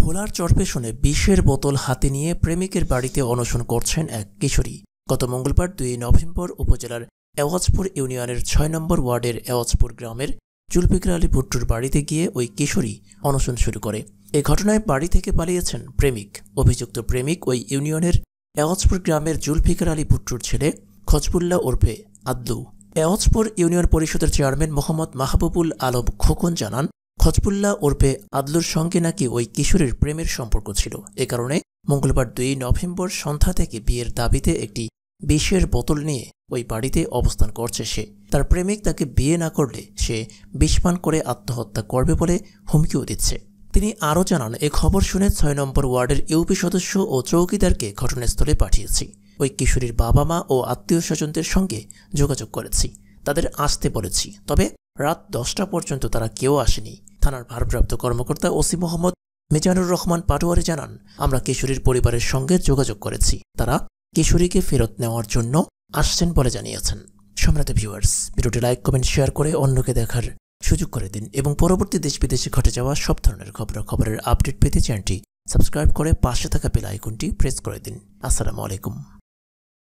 ভোলার চরপেশনে বিষের বোতল হাতে নিয়ে প্রেমিকের বাড়িতে অনশন করছেন এক কিশোরী গত মঙ্গলবার দুই নভেম্বর উপজেলার এওয়াজপুর ইউনিয়নের ছয় নম্বর ওয়ার্ডের এওয়াজপুর গ্রামের জুলফিকর আলী ভুট্টুর বাড়িতে গিয়ে ওই কিশোরী অনশন শুরু করে এ ঘটনায় বাড়ি থেকে পালিয়েছেন প্রেমিক অভিযুক্ত প্রেমিক ওই ইউনিয়নের এওয়াজপুর গ্রামের জুলফিকার আলী ভুট্টুর ছেলে খজবুল্লা ওরফে আদ্দু এওয়াজপুর ইউনিয়ন পরিষদের চেয়ারম্যান মোহাম্মদ মাহবুবুল আলম খোকন জানান হজবুল্লাহ ওরফে আদলুর সঙ্গে নাকি ওই কিশোরের প্রেমের সম্পর্ক ছিল এ কারণে মঙ্গলবার দুই নভেম্বর সন্ধ্যা থেকে বিয়ের দাবিতে একটি বিষের বোতল নিয়ে ওই বাড়িতে অবস্থান করছে সে তার প্রেমিক তাকে বিয়ে না করলে সে বিষপান করে আত্মহত্যা করবে বলে হুমকিও দিচ্ছে তিনি আরও জানান এ খবর শুনে ছয় নম্বর ওয়ার্ডের ইউপি সদস্য ও চৌকিদারকে ঘটনাস্থলে পাঠিয়েছি ওই কিশোরীর বাবা মা ও আত্মীয় স্বজনদের সঙ্গে যোগাযোগ করেছি তাদের আসতে বলেছি তবে রাত দশটা পর্যন্ত তারা কেউ আসেনি থানার ভারপ্রাপ্ত কর্মকর্তা ওসি মোহাম্মদ মিজানুর রহমান পাটোয়ারি জানান আমরা কিশোরীর পরিবারের সঙ্গে যোগাযোগ করেছি তারা কিশোরীকে ফেরত নেওয়ার জন্য আসছেন বলে জানিয়েছেন সম্রাট ভিউয়ার্স ভিডিওটি লাইক কমেন্ট শেয়ার করে অন্যকে দেখার সুযোগ করে দিন এবং পরবর্তী দেশ বিদেশে ঘটে যাওয়া সব ধরনের খবরাখবরের আপডেট পেতে চ্যানেলটি সাবস্ক্রাইব করে পাশে থাকা বেল আইকনটি প্রেস করে দিন আসসালামু আলাইকুম